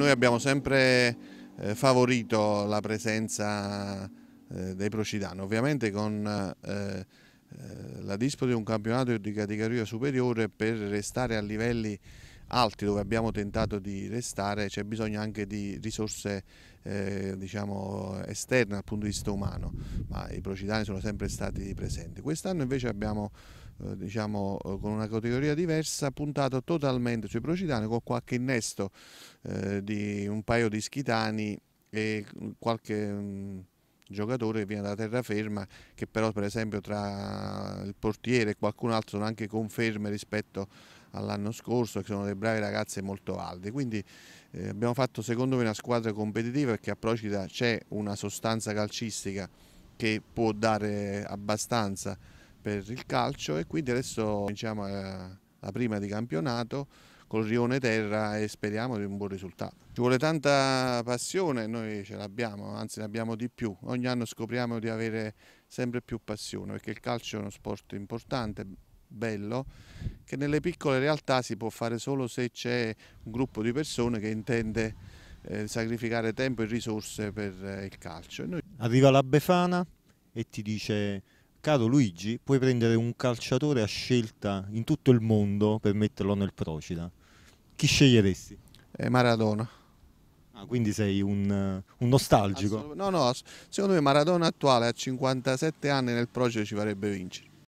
Noi abbiamo sempre eh, favorito la presenza eh, dei Procidano, ovviamente con eh, eh la disputa di un campionato di categoria superiore per restare a livelli alti dove abbiamo tentato di restare c'è bisogno anche di risorse eh, diciamo, esterne dal punto di vista umano, ma i procidani sono sempre stati presenti. Quest'anno invece abbiamo eh, diciamo eh, con una categoria diversa, puntato totalmente sui procitani con qualche innesto eh, di un paio di schitani e qualche mm, giocatore che viene da terraferma che però per esempio tra il portiere e qualcun altro sono anche conferme rispetto all'anno scorso che sono dei bravi ragazzi molto alti quindi eh, abbiamo fatto secondo me una squadra competitiva perché a Procida c'è una sostanza calcistica che può dare abbastanza per il calcio e quindi adesso cominciamo la prima di campionato col Rione Terra e speriamo di un buon risultato. Ci vuole tanta passione, noi ce l'abbiamo, anzi ne abbiamo di più. Ogni anno scopriamo di avere sempre più passione perché il calcio è uno sport importante, bello, che nelle piccole realtà si può fare solo se c'è un gruppo di persone che intende eh, sacrificare tempo e risorse per eh, il calcio. Noi... Arriva la Befana e ti dice caro Luigi, puoi prendere un calciatore a scelta in tutto il mondo per metterlo nel Procida. Chi sceglieresti? Eh, Maradona. Ah, quindi sei un, un nostalgico. Assolut no, no, secondo me Maradona attuale a 57 anni nel Procida ci farebbe vincere.